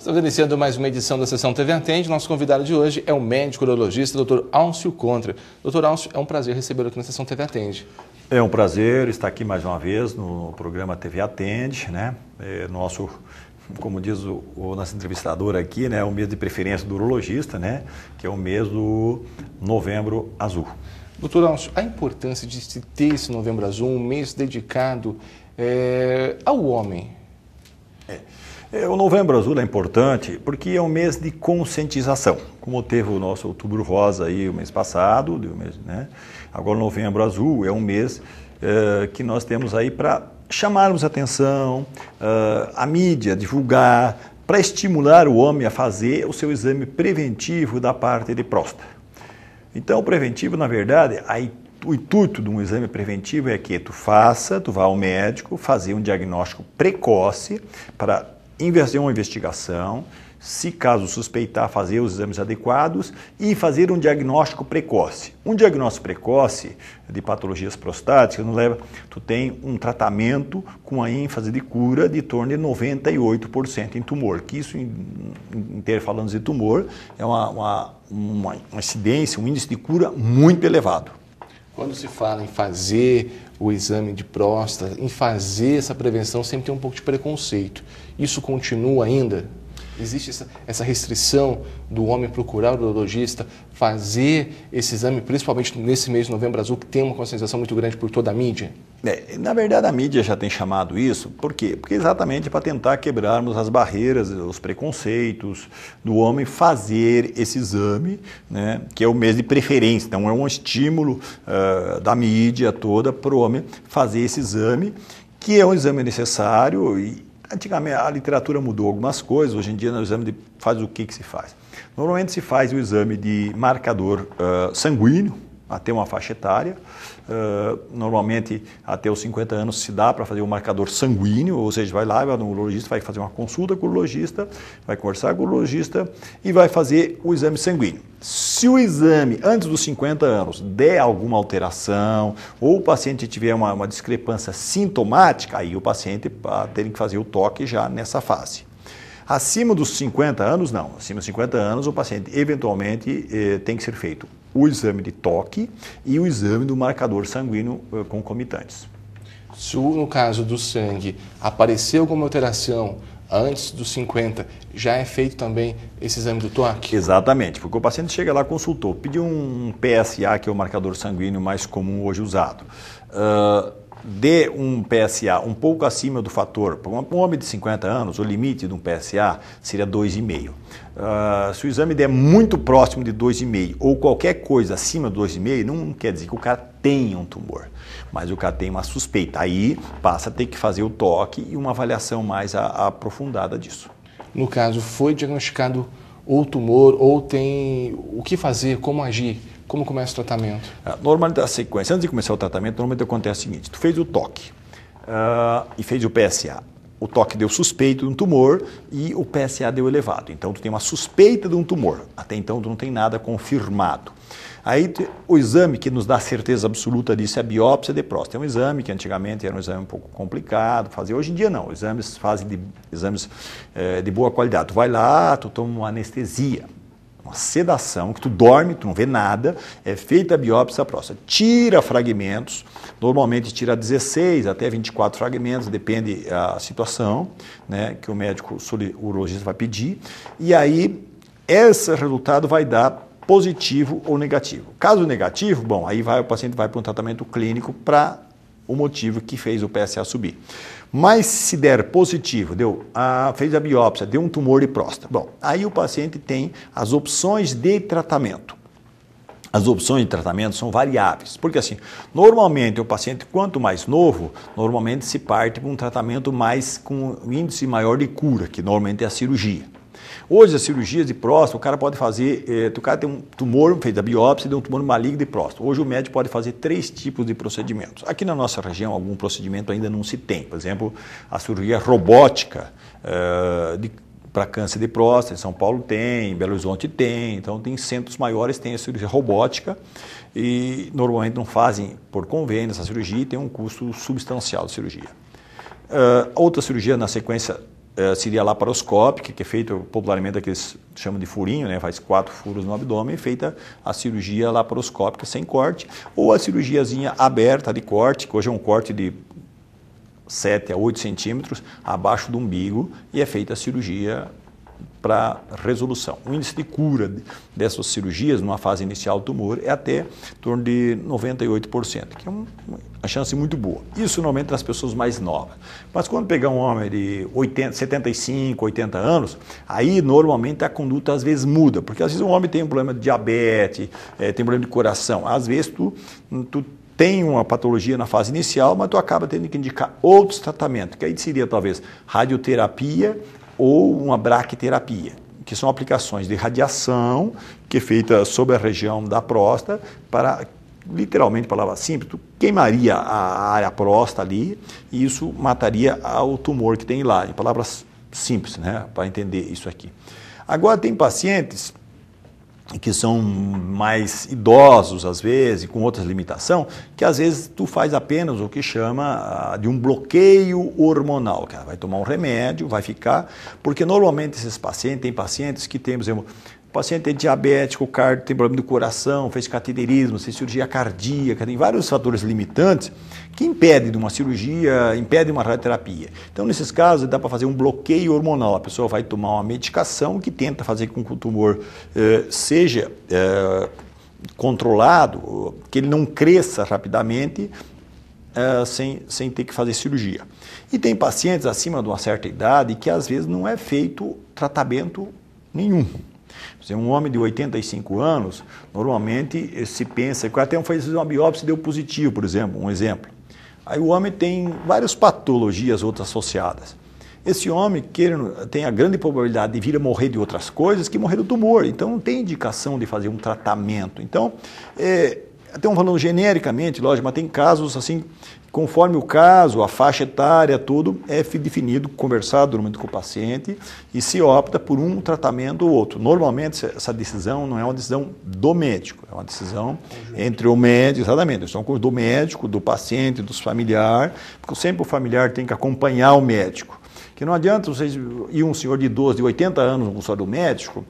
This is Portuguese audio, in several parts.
Estamos iniciando mais uma edição da Sessão TV Atende. Nosso convidado de hoje é o médico urologista Dr. Alcio Contra. Dr. Alcio, é um prazer recebê-lo aqui na Sessão TV Atende. É um prazer estar aqui mais uma vez no programa TV Atende, né? É nosso como diz o, o nosso entrevistador aqui, né, é o mês de preferência do urologista, né, que é o mês do novembro azul. Doutor Alcio, a importância de se ter esse Novembro Azul, um mês dedicado é, ao homem. É. É, o Novembro Azul é importante porque é um mês de conscientização, como teve o nosso Outubro Rosa aí o mês passado, né? agora o Novembro Azul é um mês é, que nós temos aí para chamarmos a atenção, ah, a mídia divulgar, para estimular o homem a fazer o seu exame preventivo da parte de próstata. Então, o preventivo, na verdade, a, o intuito de um exame preventivo é que tu faça, tu vá ao médico, fazer um diagnóstico precoce para fazer uma investigação, se caso suspeitar, fazer os exames adequados e fazer um diagnóstico precoce. Um diagnóstico precoce de patologias prostáticas não leva, tu tem um tratamento com a ênfase de cura de torno de 98% em tumor, que isso em, em falando de tumor é uma, uma, uma, uma incidência, um índice de cura muito elevado. Quando se fala em fazer o exame de próstata, em fazer essa prevenção, sempre tem um pouco de preconceito. Isso continua ainda? Existe essa, essa restrição do homem procurar o urologista, fazer esse exame, principalmente nesse mês de novembro azul, que tem uma conscientização muito grande por toda a mídia? É, na verdade, a mídia já tem chamado isso, por quê? Porque exatamente para tentar quebrarmos as barreiras, os preconceitos do homem fazer esse exame, né, que é o mês de preferência, então é um estímulo uh, da mídia toda para o homem fazer esse exame, que é um exame necessário e antigamente a literatura mudou algumas coisas, hoje em dia no né, exame de faz o que, que se faz? Normalmente se faz o exame de marcador uh, sanguíneo, até uma faixa etária. Uh, normalmente, até os 50 anos se dá para fazer um marcador sanguíneo, ou seja, vai lá, vai no urologista, vai fazer uma consulta com o urologista, vai conversar com o urologista e vai fazer o exame sanguíneo. Se o exame antes dos 50 anos der alguma alteração ou o paciente tiver uma, uma discrepância sintomática, aí o paciente ah, tem que fazer o toque já nessa fase. Acima dos 50 anos, não. Acima dos 50 anos, o paciente eventualmente eh, tem que ser feito o exame de toque e o exame do marcador sanguíneo eh, concomitantes. Se no caso do sangue aparecer alguma alteração antes dos 50, já é feito também esse exame do toque? Exatamente, porque o paciente chega lá, consultou, pediu um PSA, que é o marcador sanguíneo mais comum hoje usado. Uh, de um PSA um pouco acima do fator, para um homem de 50 anos, o limite de um PSA seria 2,5. Uh, ah, se o exame der muito próximo de 2,5 ou qualquer coisa acima de 2,5, não quer dizer que o cara tenha um tumor, mas o cara tem uma suspeita. Aí passa a ter que fazer o toque e uma avaliação mais a aprofundada disso. No caso, foi diagnosticado ou tumor ou tem o que fazer, como agir? Como começa o tratamento? Normalmente, a sequência, antes de começar o tratamento, normalmente acontece o seguinte: tu fez o toque uh, e fez o PSA. O toque deu suspeito de um tumor e o PSA deu elevado. Então, tu tem uma suspeita de um tumor. Até então, tu não tem nada confirmado. Aí o exame que nos dá certeza absoluta disso é a biópsia de próstata. É um exame que antigamente era um exame um pouco complicado fazer. Hoje em dia não, exames fazem de, exames é, de boa qualidade. Tu vai lá, tu toma uma anestesia uma sedação, que tu dorme, tu não vê nada, é feita a biópsia próxima. próstata. Tira fragmentos, normalmente tira 16 até 24 fragmentos, depende ah, a situação né, que o médico o urologista vai pedir, e aí esse resultado vai dar positivo ou negativo. Caso negativo, bom, aí vai, o paciente vai para um tratamento clínico para o motivo que fez o PSA subir. Mas se der positivo, deu, a, fez a biópsia, deu um tumor de próstata. Bom, aí o paciente tem as opções de tratamento. As opções de tratamento são variáveis, porque assim, normalmente o paciente quanto mais novo, normalmente se parte para um tratamento mais com índice maior de cura, que normalmente é a cirurgia. Hoje, as cirurgias de próstata, o cara pode fazer, é, o cara tem um tumor, fez a biópsia, deu um tumor maligno de próstata. Hoje, o médico pode fazer três tipos de procedimentos. Aqui na nossa região, algum procedimento ainda não se tem. Por exemplo, a cirurgia robótica é, para câncer de próstata, em São Paulo tem, em Belo Horizonte tem, então tem centros maiores, tem a cirurgia robótica e normalmente não fazem por convênio essa cirurgia e tem um custo substancial de cirurgia. Uh, outra cirurgia na sequência eh, seria laparoscópica, que é feita popularmente que eles chamam de furinho, né? faz quatro furos no abdômen, e feita a cirurgia laparoscópica sem corte, ou a cirurgiazinha aberta de corte, que hoje é um corte de 7 a 8 centímetros abaixo do umbigo, e é feita a cirurgia para resolução. O índice de cura dessas cirurgias, numa fase inicial do tumor, é até em torno de 98%, que é uma chance muito boa. Isso normalmente nas pessoas mais novas. Mas quando pegar um homem de 80, 75, 80 anos, aí normalmente a conduta às vezes muda, porque às vezes o homem tem um problema de diabetes, é, tem problema de coração. Às vezes tu, tu tem uma patologia na fase inicial, mas tu acaba tendo que indicar outros tratamentos, que aí seria talvez radioterapia ou uma braquiterapia, que são aplicações de radiação que é feita sobre a região da próstata para literalmente palavra simples, tu queimaria a área próstata ali e isso mataria o tumor que tem lá, em palavras simples, né, para entender isso aqui. Agora tem pacientes que são mais idosos às vezes, com outras limitações, que às vezes tu faz apenas o que chama ah, de um bloqueio hormonal, que vai tomar um remédio, vai ficar, porque normalmente esses pacientes, tem pacientes que temos por exemplo, o paciente é diabético, cardio, tem problema do coração, fez cateterismo, fez cirurgia cardíaca, tem vários fatores limitantes que impedem de uma cirurgia, impedem uma radioterapia. Então, nesses casos, dá para fazer um bloqueio hormonal. A pessoa vai tomar uma medicação que tenta fazer com que o tumor eh, seja eh, controlado, que ele não cresça rapidamente Uh, sem, sem ter que fazer cirurgia. E tem pacientes acima de uma certa idade que às vezes não é feito tratamento nenhum dizer, é um homem de 85 anos, normalmente eh, se pensa, que até um fez uma biópsia e deu positivo, por exemplo, um exemplo. Aí o homem tem várias patologias outras associadas. Esse homem querendo, tem a grande probabilidade de vir a morrer de outras coisas que morrer do tumor. Então não tem indicação de fazer um tratamento. Então, é, um falando genericamente, lógico, mas tem casos assim, conforme o caso, a faixa etária, tudo, é definido, conversado normalmente com o paciente e se opta por um tratamento ou outro. Normalmente, essa decisão não é uma decisão do médico, é uma decisão entre o médico, exatamente, são do médico, do paciente, dos familiares, porque sempre o familiar tem que acompanhar o médico. Que não adianta vocês ir um senhor de 12, de 80 anos no consultório do médico.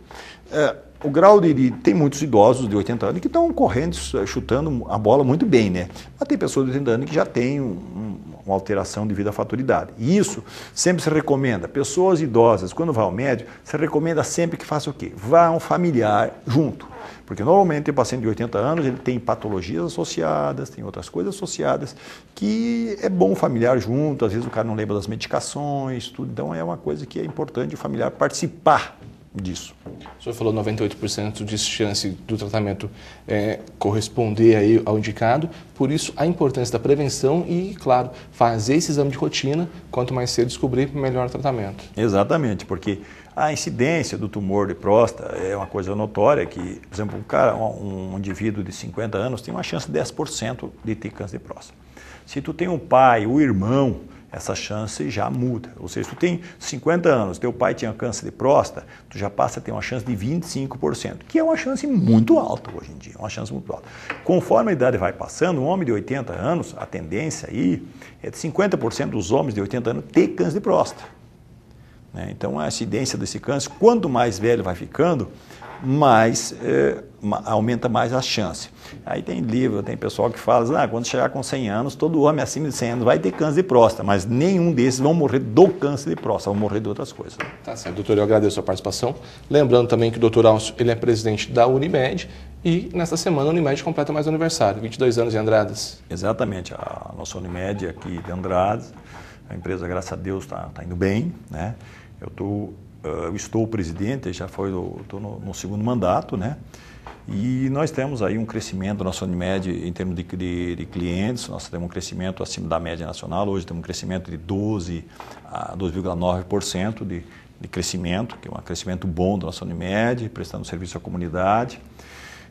É, o grau de, de, Tem muitos idosos de 80 anos que estão correndo, eh, chutando a bola muito bem, né? Mas tem pessoas de 80 anos que já têm um, um, uma alteração devido à faturidade. E isso sempre se recomenda. Pessoas idosas, quando vão ao médico, se recomenda sempre que faça o quê? Vá a um familiar junto. Porque normalmente o paciente de 80 anos ele tem patologias associadas, tem outras coisas associadas, que é bom o familiar junto, às vezes o cara não lembra das medicações, tudo. Então é uma coisa que é importante o familiar participar disso. O senhor falou 98% de chance do tratamento é, corresponder aí ao indicado, por isso a importância da prevenção e, claro, fazer esse exame de rotina, quanto mais cedo descobrir, melhor o tratamento. Exatamente, porque a incidência do tumor de próstata é uma coisa notória que, por exemplo, um, cara, um indivíduo de 50 anos tem uma chance de 10% de ter câncer de próstata. Se tu tem um pai, o um irmão, essa chance já muda. Ou seja, se tu tem 50 anos, teu pai tinha câncer de próstata, tu já passa a ter uma chance de 25%, que é uma chance muito alta hoje em dia, uma chance muito alta. Conforme a idade vai passando, um homem de 80 anos, a tendência aí é de 50% dos homens de 80 anos ter câncer de próstata. Né? Então, a incidência desse câncer, quanto mais velho vai ficando, mais é, aumenta mais a chance. Aí tem livro, tem pessoal que fala, ah, quando chegar com 100 anos, todo homem acima de 100 anos vai ter câncer de próstata, mas nenhum desses vão morrer do câncer de próstata, vão morrer de outras coisas. Tá certo, doutor, eu agradeço a participação. Lembrando também que o doutor Alcio, ele é presidente da Unimed e nesta semana a Unimed completa mais um aniversário, 22 anos em Andradas. Exatamente, a nossa Unimed aqui de Andradas, a empresa, graças a Deus, está tá indo bem, né? Eu, tô, eh, eu estou presidente, já foi estou no, no, segundo mandato, né? E nós temos aí um crescimento, nossa Unimed, em termos de, de, de, clientes, nós temos um crescimento acima da média nacional. Hoje temos um crescimento de 12 a 2,9% de, de crescimento, que é um crescimento bom da nossa Unimed, prestando serviço à comunidade.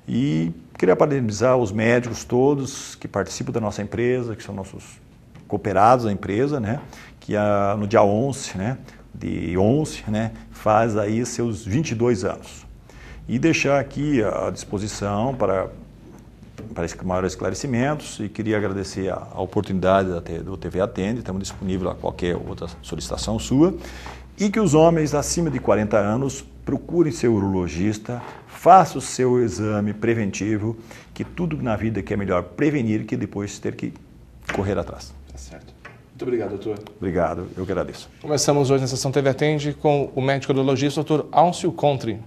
E queria parabenizar os médicos todos que participam da nossa empresa, que são nossos cooperados da empresa, né? que a, no dia 11, né? de 11, né, faz aí seus 22 anos. E deixar aqui à disposição para, para maiores esclarecimentos e queria agradecer a, a oportunidade da, do TV Atende, estamos disponíveis a qualquer outra solicitação sua, e que os homens acima de 40 anos procurem seu urologista, façam o seu exame preventivo, que tudo na vida que é melhor prevenir que depois ter que correr atrás. Tá certo. Muito obrigado, doutor. Obrigado, eu que agradeço. Começamos hoje na sessão TV Atende com o médico urologista, doutor Alcio Contri.